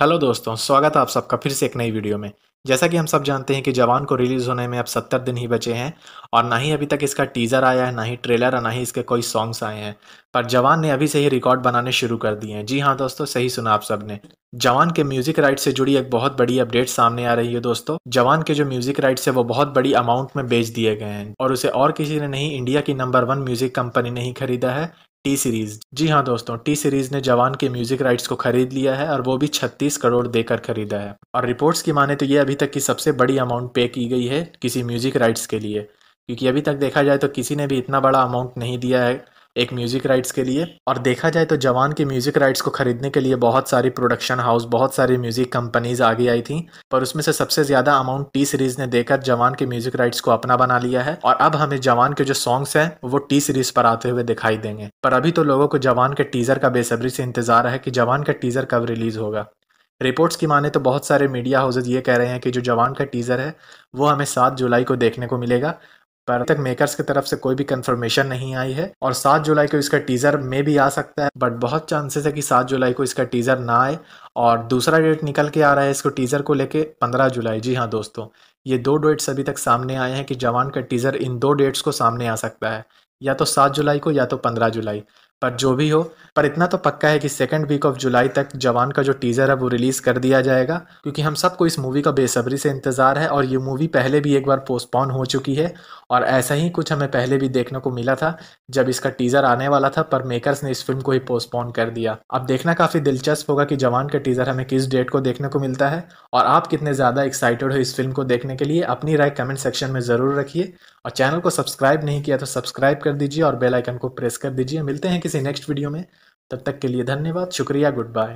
hello दोस्तों स्वागत है आप सबका फिर से एक नई वीडियो में जैसा कि हम सब जानते हैं कि जवान को रिलीज़ होने में अब सत्तर दिन ही बचे हैं और ना ही अभी तक इसका टीज़र आया है ना ही ट्रेलर और ना ही इसके कोई सॉन्ग्स आए हैं पर जवान ने अभी से ही रिकॉर्ड बनाने शुरू कर दिए हैं जी हाँ दोस्तों सही सुना आप सब ने जवान के म्यूजिक राइट से जुड़ी एक बहुत बड़ी अपडेट सामने आ रही है दोस्तों जवान के जो म्यूजिक राइट्स है वो बहुत बड़ी अमाउंट में बेच दिए गए हैं और उसे और किसी ने नहीं इंडिया की नंबर वन म्यूजिक कंपनी ने ही खरीदा है टी सीरीज जी हाँ दोस्तों टी सीरीज ने जवान के म्यूजिक राइट्स को खरीद लिया है और वो भी 36 करोड़ देकर खरीदा है और रिपोर्ट्स की माने तो ये अभी तक की सबसे बड़ी अमाउंट पे की गई है किसी म्यूजिक राइट्स के लिए क्योंकि अभी तक देखा जाए तो किसी ने भी इतना बड़ा अमाउंट नहीं दिया है एक म्यूज़िक राइट्स के लिए और देखा जाए तो जवान के म्यूज़िक राइट्स को खरीदने के लिए बहुत सारी प्रोडक्शन हाउस बहुत सारी म्यूज़िक कंपनीज आगे आई थी पर उसमें से सबसे ज़्यादा अमाउंट टी सीरीज़ ने देकर जवान के म्यूज़िक राइट्स को अपना बना लिया है और अब हमें जवान के जो सॉन्ग्स हैं वो टी सीरीज़ पर आते हुए दिखाई देंगे पर अभी तो लोगों को जवान के टीज़र का बेसब्री से इंतज़ार है कि जवान का टीज़र कब रिलीज़ होगा रिपोर्ट्स की माने तो बहुत सारे मीडिया हाउसेज ये कह रहे हैं कि जो जवान का टीज़र है वो हमें सात जुलाई को देखने को मिलेगा पर तक मेकर्स की तरफ से कोई भी कंफर्मेशन नहीं आई है और सात जुलाई को इसका टीजर में भी आ सकता है बट बहुत चांसेस है कि सात जुलाई को इसका टीजर ना आए और दूसरा डेट निकल के आ रहा है इसको टीजर को लेके पंद्रह जुलाई जी हाँ दोस्तों ये दो डेट्स अभी तक सामने आए हैं कि जवान का टीजर इन दो डेट्स को सामने आ सकता है या तो सात जुलाई को या तो पंद्रह जुलाई पर जो भी हो पर इतना तो पक्का है कि सेकेंड वीक ऑफ जुलाई तक जवान का जो टीज़र है वो रिलीज़ कर दिया जाएगा क्योंकि हम सबको इस मूवी का बेसब्री से इंतज़ार है और ये मूवी पहले भी एक बार पोस्टपोन हो चुकी है और ऐसा ही कुछ हमें पहले भी देखने को मिला था जब इसका टीज़र आने वाला था पर मेकर्स ने इस फिल्म को ही पोस्टपोन कर दिया अब देखना काफ़ी दिलचस्प होगा कि जवान का टीज़र हमें किस डेट को देखने को मिलता है और आप कितने ज़्यादा एक्साइटेड हो इस फिल्म को देखने के लिए अपनी राय कमेंट सेक्शन में ज़रूर रखिए और चैनल को सब्सक्राइब नहीं किया तो सब्सक्राइब कर दीजिए और बेलाइकन को प्रेस कर दीजिए मिलते हैं किसी किसी नेक्स्ट वीडियो में तब तक के लिए धन्यवाद शुक्रिया गुड बाय